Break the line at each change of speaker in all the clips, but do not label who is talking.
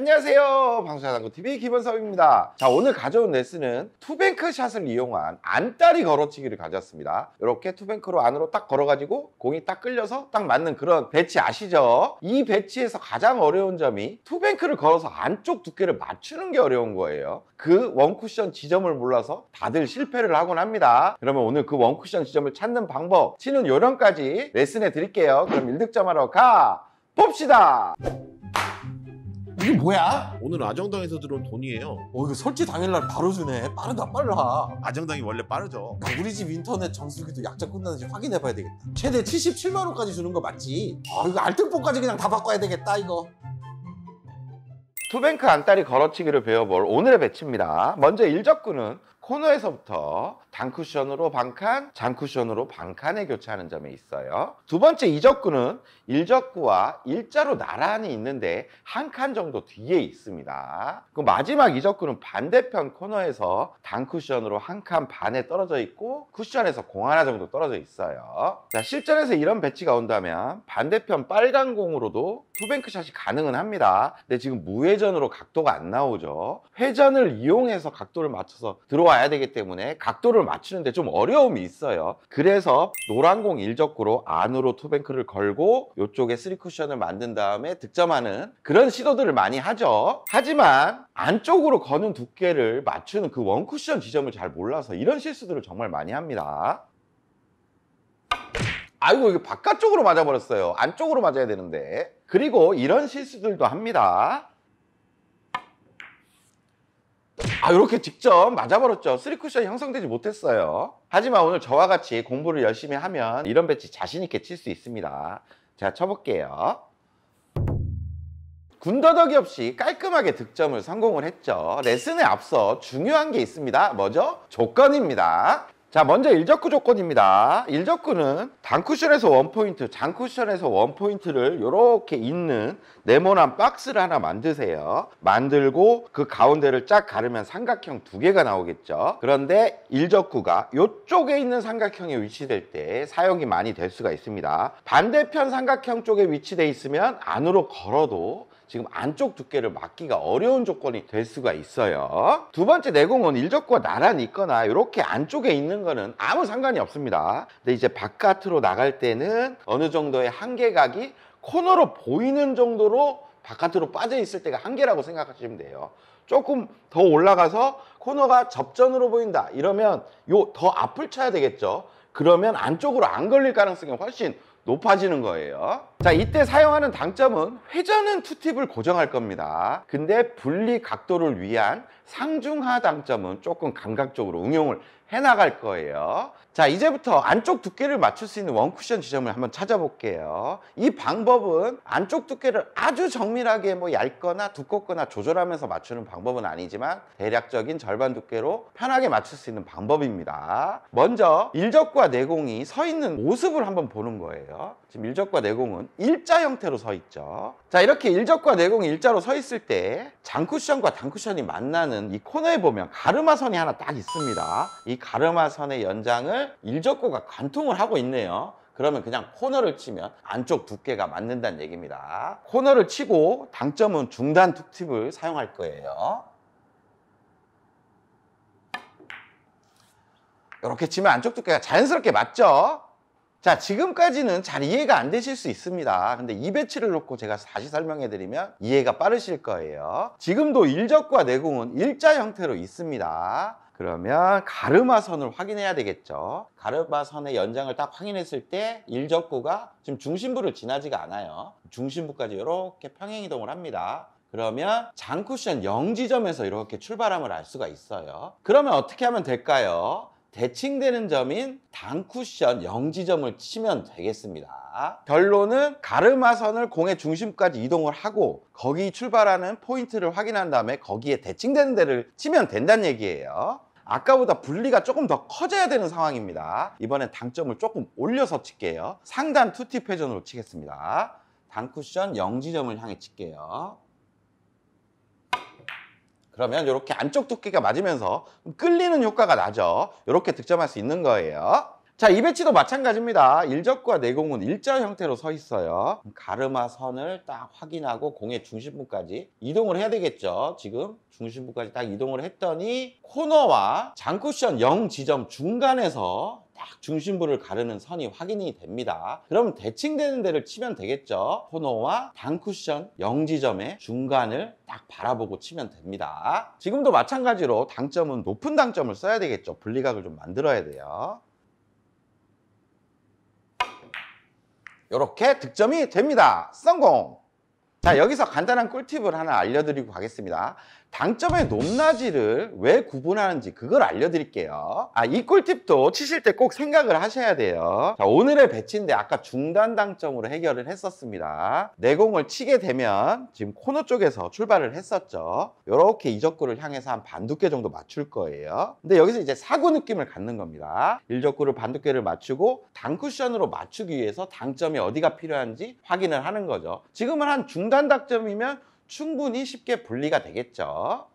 안녕하세요 방수자단구 t v 기본섭입니다 자 오늘 가져온 레슨은 투뱅크 샷을 이용한 안다리 걸어치기를 가져왔습니다 이렇게 투뱅크로 안으로 딱 걸어가지고 공이 딱 끌려서 딱 맞는 그런 배치 아시죠? 이 배치에서 가장 어려운 점이 투뱅크를 걸어서 안쪽 두께를 맞추는 게 어려운 거예요 그 원쿠션 지점을 몰라서 다들 실패를 하곤 합니다 그러면 오늘 그 원쿠션 지점을 찾는 방법 치는 요령까지 레슨해 드릴게요 그럼 일득점하러 가 봅시다 이게 뭐야? 오늘 아정당에서 들어온 돈이에요. 어 이거 설치 당일날 바로 주네. 빠르다 빨라. 아정당이 원래 빠르죠. 그러니까 우리 집 인터넷 정수기도 약자 끝나는지 확인해봐야 되겠다. 최대 77만 원까지 주는 거 맞지? 아 이거 알뜰폰까지 그냥 다 바꿔야 되겠다 이거. 투뱅크 안따리 걸어치기를 배워볼 오늘의 배치입니다. 먼저 일적근은 코너에서부터 단쿠션으로 반칸, 장쿠션으로 반칸에 교체하는 점에 있어요. 두 번째 이적구는 일적구와 일자로 나란히 있는데 한 칸 정도 뒤에 있습니다. 그 마지막 이적구는 반대편 코너에서 단쿠션으로 한 칸 반에 떨어져 있고 쿠션에서 공 하나 정도 떨어져 있어요. 자, 실전에서 이런 배치가 온다면 반대편 빨간 공으로도 투뱅크샷이 가능은 합니다. 근데 지금 무회전으로 각도가 안 나오죠. 회전을 이용해서 각도를 맞춰서 들어와야 가야 되기 때문에 각도를 맞추는데 좀 어려움이 있어요. 그래서 노란 공 일적구로 안으로 투뱅크를 걸고 이쪽에 3 쿠션을 만든 다음에 득점하는 그런 시도들을 많이 하죠. 하지만 안쪽으로 거는 두께를 맞추는 그 원쿠션 지점을 잘 몰라서 이런 실수들을 정말 많이 합니다. 아이고 이게 바깥쪽으로 맞아버렸어요 안쪽으로 맞아야 되는데 그리고 이런 실수들도 합니다 이렇게 직접 맞아버렸죠. 3쿠션이 형성되지 못했어요. 하지만 오늘 저와 같이 공부를 열심히 하면 이런 배치 자신 있게 칠 수 있습니다. 제가 쳐볼게요. 군더더기 없이 깔끔하게 득점을 성공을 했죠. 레슨에 앞서 중요한 게 있습니다. 뭐죠? 조건입니다. 자 먼저 일적구 조건입니다 일적구는 단쿠션에서 원포인트 장쿠션에서 원포인트를 이렇게 있는 네모난 박스를 하나 만드세요 만들고 그 가운데를 쫙 가르면 삼각형 두 개가 나오겠죠 그런데 일적구가 이쪽에 있는 삼각형에 위치될 때 사용이 많이 될 수가 있습니다 반대편 삼각형 쪽에 위치되어 있으면 안으로 걸어도 지금 안쪽 두께를 막기가 어려운 조건이 될 수가 있어요 두 번째 내공은 일적과 나란히 있거나 이렇게 안쪽에 있는 거는 아무 상관이 없습니다 근데 이제 바깥으로 나갈 때는 어느 정도의 한계각이 코너로 보이는 정도로 바깥으로 빠져 있을 때가 한계라고 생각하시면 돼요 조금 더 올라가서 코너가 접전으로 보인다 이러면 요 더 앞을 쳐야 되겠죠 그러면 안쪽으로 안 걸릴 가능성이 훨씬 높아지는 거예요 자 이때 사용하는 당점은 회전은 투팁을 고정할 겁니다 근데 분리 각도를 위한 상중하 당점은 조금 감각적으로 응용을 해나갈 거예요 자 이제부터 안쪽 두께를 맞출 수 있는 원쿠션 지점을 한번 찾아볼게요 이 방법은 안쪽 두께를 아주 정밀하게 뭐 얇거나 두껍거나 조절하면서 맞추는 방법은 아니지만 대략적인 절반 두께로 편하게 맞출 수 있는 방법입니다 먼저 일적과 내공이 서 있는 모습을 한번 보는 거예요 지금 일적과 내공은 일자 형태로 서 있죠 자 이렇게 일적과 내공이 일자로 서 있을 때 장쿠션과 단쿠션이 만나는 이 코너에 보면 가르마선이 하나 딱 있습니다 이 가르마선의 연장을 일적구가 관통을 하고 있네요. 그러면 그냥 코너를 치면 안쪽 두께가 맞는다는 얘기입니다. 코너를 치고 당점은 중단 툭팁을 사용할 거예요. 이렇게 치면 안쪽 두께가 자연스럽게 맞죠? 자 지금까지는 잘 이해가 안 되실 수 있습니다 근데 이 배치를 놓고 제가 다시 설명해 드리면 이해가 빠르실 거예요 지금도 일적과 내공은 일자 형태로 있습니다 그러면 가르마선을 확인해야 되겠죠. 가르마선의 연장을 딱 확인했을 때 일적구가 지금 중심부를 지나지가 않아요. 중심부까지 이렇게 평행이동을 합니다. 그러면 장쿠션 0지점에서 이렇게 출발함을 알 수가 있어요. 그러면 어떻게 하면 될까요? 대칭되는 점인 단쿠션 0지점을 치면 되겠습니다. 결론은 가르마선을 공의 중심까지 이동을 하고 거기 출발하는 포인트를 확인한 다음에 거기에 대칭되는 데를 치면 된다는 얘기예요. 아까보다 분리가 조금 더 커져야 되는 상황입니다. 이번엔 당점을 조금 올려서 칠게요. 상단 투팁 회전으로 치겠습니다. 당쿠션영지점을 향해 칠게요. 그러면 이렇게 안쪽 두께가 맞으면서 끌리는 효과가 나죠. 이렇게 득점할 수 있는 거예요. 자, 이 배치도 마찬가지입니다. 일적과 내공은 일자 형태로 서 있어요. 가르마 선을 딱 확인하고 공의 중심부까지 이동을 해야 되겠죠. 지금 중심부까지 딱 이동을 했더니 코너와 장쿠션 0 지점 중간에서 딱 중심부를 가르는 선이 확인이 됩니다. 그럼 대칭되는 데를 치면 되겠죠. 코너와 단쿠션 0지점의 중간을 딱 바라보고 치면 됩니다. 지금도 마찬가지로 당점은 높은 당점을 써야 되겠죠. 분리각을 좀 만들어야 돼요. 이렇게 득점이 됩니다. 성공! 자, 여기서 간단한 꿀팁을 하나 알려드리고 가겠습니다. 당점의 높낮이를 왜 구분하는지 그걸 알려드릴게요. 아, 이 꿀팁도 치실 때 꼭 생각을 하셔야 돼요. 자, 오늘의 배치인데 아까 중단 당점으로 해결을 했었습니다. 내공을 치게 되면 지금 코너 쪽에서 출발을 했었죠. 이렇게 이적구를 향해서 한 반두께 정도 맞출 거예요. 근데 여기서 이제 사고 느낌을 갖는 겁니다. 일적구를 반두께를 맞추고 단쿠션으로 맞추기 위해서 당점이 어디가 필요한지 확인을 하는 거죠. 지금은 한 중단 당점이면 충분히 쉽게 분리가 되겠죠.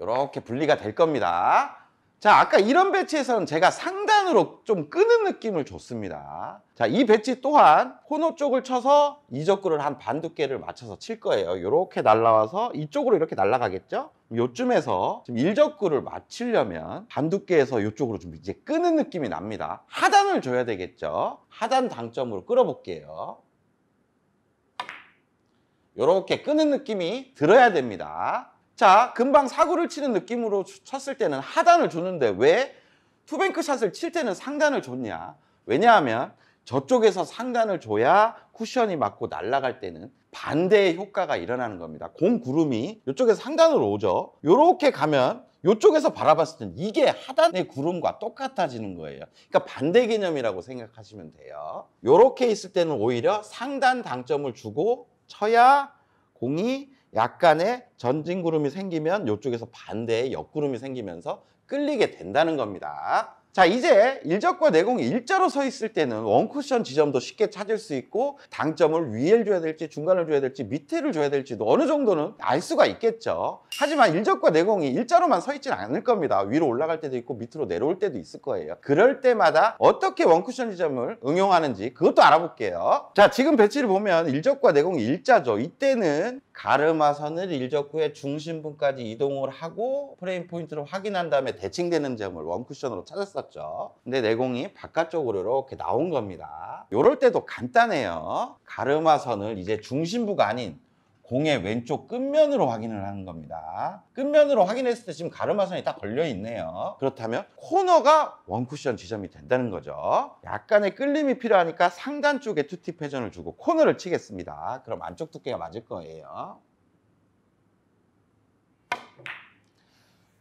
이렇게 분리가 될 겁니다. 자, 아까 이런 배치에서는 제가 상단으로 좀 끄는 느낌을 줬습니다. 자, 이 배치 또한 코너 쪽을 쳐서 이적구를 한 반 두께를 맞춰서 칠 거예요. 이렇게 날라와서 이쪽으로 이렇게 날아가겠죠 요쯤에서 지금 일적구를 맞추려면 반 두께에서 이쪽으로 좀 이제 끄는 느낌이 납니다. 하단을 줘야 되겠죠? 하단 당점으로 끌어볼게요. 이렇게 끄는 느낌이 들어야 됩니다. 자, 금방 사구를 치는 느낌으로 쳤을 때는 하단을 주는데왜 투뱅크 샷을 칠 때는 상단을 줬냐? 왜냐하면 저쪽에서 상단을 줘야 쿠션이 맞고 날아갈 때는 반대의 효과가 일어나는 겁니다. 공 구름이 이쪽에서 상단으로 오죠. 이렇게 가면 이쪽에서 바라봤을 땐 이게 하단의 구름과 똑같아지는 거예요. 그러니까 반대 개념이라고 생각하시면 돼요. 이렇게 있을 때는 오히려 상단 당점을 주고 쳐야 공이 약간의 전진구름이 생기면 이쪽에서 반대의 옆구름이 생기면서 끌리게 된다는 겁니다. 자 이제 일적과 내공이 일자로 서 있을 때는 원쿠션 지점도 쉽게 찾을 수 있고 당점을 위에 줘야 될지 중간을 줘야 될지 밑에를 줘야 될지도 어느 정도는 알 수가 있겠죠 하지만 일적과 내공이 일자로만 서있진 않을 겁니다 위로 올라갈 때도 있고 밑으로 내려올 때도 있을 거예요 그럴 때마다 어떻게 원쿠션 지점을 응용하는지 그것도 알아볼게요 자 지금 배치를 보면 일적과 내공이 일자죠 이때는 가르마선을 일적 후에 중심부까지 이동을 하고 프레임 포인트를 확인한 다음에 대칭되는 점을 원쿠션으로 찾았어 요 있었죠. 근데 내공이 바깥쪽으로 이렇게 나온 겁니다. 이럴 때도 간단해요. 가르마선을 이제 중심부가 아닌 공의 왼쪽 끝면으로 확인을 하는 겁니다. 끝면으로 확인했을 때 지금 가르마선이 딱 걸려 있네요. 그렇다면 코너가 원쿠션 지점이 된다는 거죠. 약간의 끌림이 필요하니까 상단 쪽에 투팁 회전을 주고 코너를 치겠습니다. 그럼 안쪽 두께가 맞을 거예요.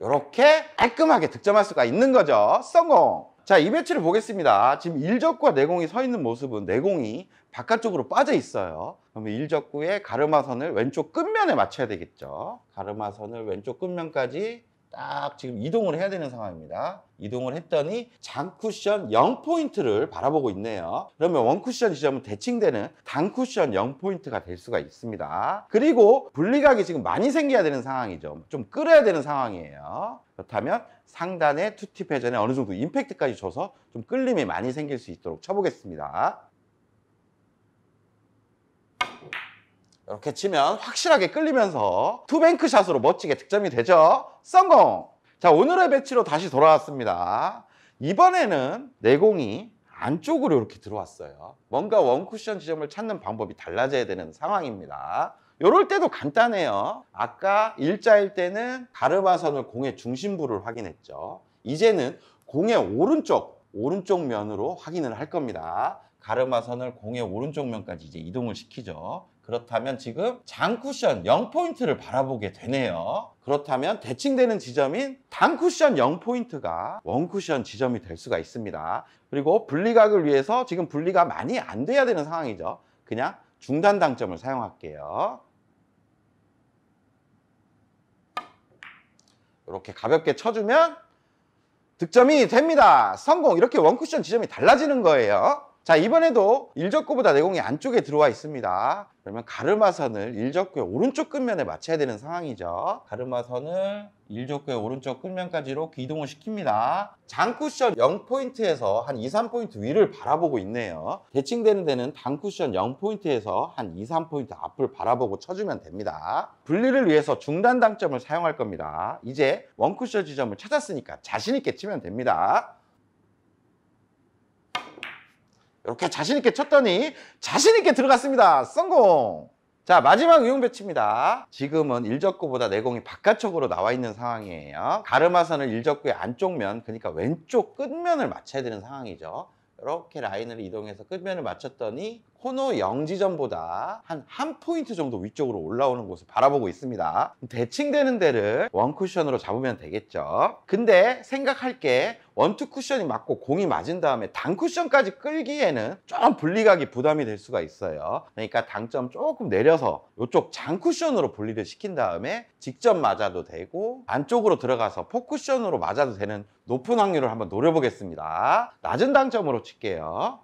이렇게 깔끔하게 득점할 수가 있는 거죠. 성공! 자, 이 배치를 보겠습니다. 지금 일적구와 내공이 네 서 있는 모습은 내공이 네 바깥쪽으로 빠져 있어요. 그러면 1적구의 가르마선을 왼쪽 끝면에 맞춰야 되겠죠. 가르마선을 왼쪽 끝면까지 딱 지금 이동을 해야 되는 상황입니다. 이동을 했더니 장쿠션 0포인트를 바라보고 있네요. 그러면 원쿠션 지점은 대칭되는 단쿠션 0포인트가 될 수가 있습니다. 그리고 분리각이 지금 많이 생겨야 되는 상황이죠. 좀 끌어야 되는 상황이에요. 그렇다면 상단에 투팁 회전에 어느 정도 임팩트까지 줘서 좀 끌림이 많이 생길 수 있도록 쳐보겠습니다. 이렇게 치면 확실하게 끌리면서 투뱅크 샷으로 멋지게 득점이 되죠. 성공! 자, 오늘의 배치로 다시 돌아왔습니다. 이번에는 내공이 안쪽으로 이렇게 들어왔어요. 뭔가 원쿠션 지점을 찾는 방법이 달라져야 되는 상황입니다. 이럴 때도 간단해요. 아까 일자일 때는 가르마선을 공의 중심부를 확인했죠. 이제는 공의 오른쪽, 오른쪽 면으로 확인을 할 겁니다. 가르마선을 공의 오른쪽 면까지 이제 이동을 시키죠. 그렇다면 지금 장쿠션 0포인트를 바라보게 되네요. 그렇다면 대칭되는 지점인 단쿠션 0포인트가 원쿠션 지점이 될 수가 있습니다. 그리고 분리각을 위해서 지금 분리가 많이 안 돼야 되는 상황이죠. 그냥 중단 당점을 사용할게요. 이렇게 가볍게 쳐주면 득점이 됩니다. 성공! 이렇게 원쿠션 지점이 달라지는 거예요. 자 이번에도 일적구보다 내공이 안쪽에 들어와 있습니다 그러면 가르마선을 일적구의 오른쪽 끝면에 맞춰야 되는 상황이죠 가르마선을 일적구의 오른쪽 끝면까지 이렇게 이동을 시킵니다 장쿠션 0포인트에서 한 2, 3포인트 위를 바라보고 있네요 대칭되는 데는 단쿠션 0포인트에서 한 2, 3포인트 앞을 바라보고 쳐주면 됩니다 분리를 위해서 중단 당점을 사용할 겁니다 이제 원쿠션 지점을 찾았으니까 자신있게 치면 됩니다 이렇게 자신있게 쳤더니 자신있게 들어갔습니다. 성공! 자 마지막 응용 배치입니다. 지금은 일적구보다 내공이 바깥쪽으로 나와 있는 상황이에요. 가르마선을 일적구의 안쪽면 그러니까 왼쪽 끝면을 맞춰야 되는 상황이죠. 이렇게 라인을 이동해서 끝면을 맞췄더니 코너 영지점보다 한 한 포인트 정도 위쪽으로 올라오는 곳을 바라보고 있습니다. 대칭되는 데를 원쿠션으로 잡으면 되겠죠. 근데 생각할 게 원투 쿠션이 맞고 공이 맞은 다음에 단쿠션까지 끌기에는 좀 분리각이 부담이 될 수가 있어요. 그러니까 당점 조금 내려서 이쪽 장쿠션으로 분리를 시킨 다음에 직접 맞아도 되고 안쪽으로 들어가서 포쿠션으로 맞아도 되는 높은 확률을 한번 노려보겠습니다. 낮은 당점으로 칠게요.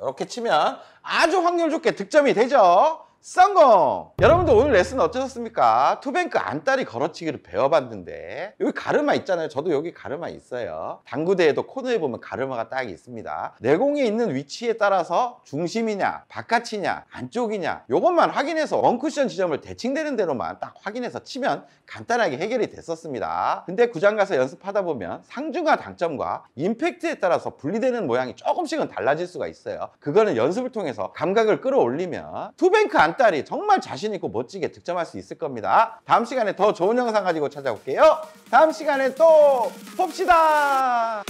이렇게 치면 아주 확률 좋게 득점이 되죠. 성공! 여러분들 오늘 레슨 어떠셨습니까? 투뱅크 안다리 걸어치기를 배워봤는데 여기 가르마 있잖아요. 저도 여기 가르마 있어요. 당구대에도 코너에 보면 가르마가 딱 있습니다. 내공에 있는 위치에 따라서 중심이냐, 바깥이냐, 안쪽이냐 이것만 확인해서 원쿠션 지점을 대칭되는 대로만 딱 확인해서 치면 간단하게 해결이 됐었습니다. 근데 구장 가서 연습하다 보면 상중하 당점과 임팩트에 따라서 분리되는 모양이 조금씩은 달라질 수가 있어요. 그거는 연습을 통해서 감각을 끌어올리면 투뱅크 안 안달이 정말 자신 있고 멋지게 득점할 수 있을 겁니다. 다음 시간에 더 좋은 영상 가지고 찾아올게요. 다음 시간에 또 봅시다.